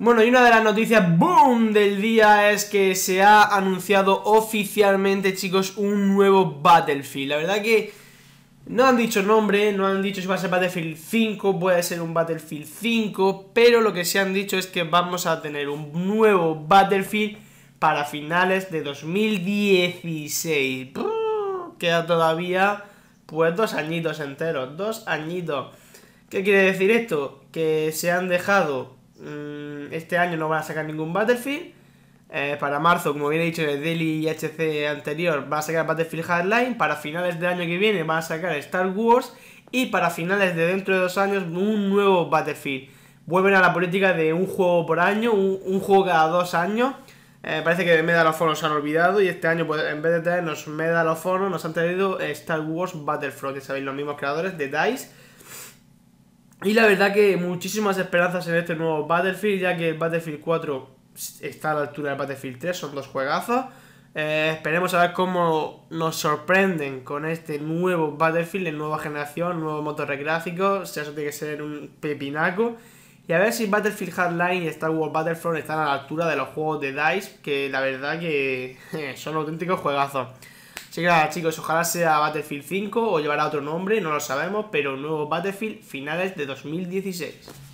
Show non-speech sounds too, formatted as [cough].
Bueno, y una de las noticias boom del día es que se ha anunciado oficialmente, chicos, un nuevo Battlefield. La verdad que no han dicho nombre, no han dicho si va a ser Battlefield 5, puede ser un Battlefield 5, pero lo que se han dicho es que vamos a tener un nuevo Battlefield para finales de 2016. Queda todavía, pues, dos añitos enteros, dos añitos. ¿Qué quiere decir esto? Que se han dejado... Mm, este año no van a sacar ningún Battlefield. Eh, para marzo, como bien he dicho en el Daily HC anterior, va a sacar Battlefield Hardline. Para finales del año que viene va a sacar Star Wars. Y para finales de dentro de dos años, un nuevo Battlefield. Vuelven a la política de un juego por año, un, juego cada dos años. Eh, parece que de Medal of Honor se han olvidado y este año, pues, en vez de traernos Medal of Honor, nos han traído Star Wars Battlefront, que sabéis, los mismos creadores de DICE y la verdad que muchísimas esperanzas en este nuevo Battlefield, ya que el Battlefield 4 está a la altura de Battlefield 3, son dos juegazos. Eh, esperemos a ver cómo nos sorprenden con este nuevo Battlefield, de nueva generación, nuevo motor gráfico si eso tiene que ser un pepinaco. Y a ver si Battlefield Hardline y Star Wars Battlefront están a la altura de los juegos de DICE, que la verdad que [laughs] son auténticos juegazos. Así que chicos, ojalá sea Battlefield 5 o llevará otro nombre, no lo sabemos, pero nuevo Battlefield finales de 2016.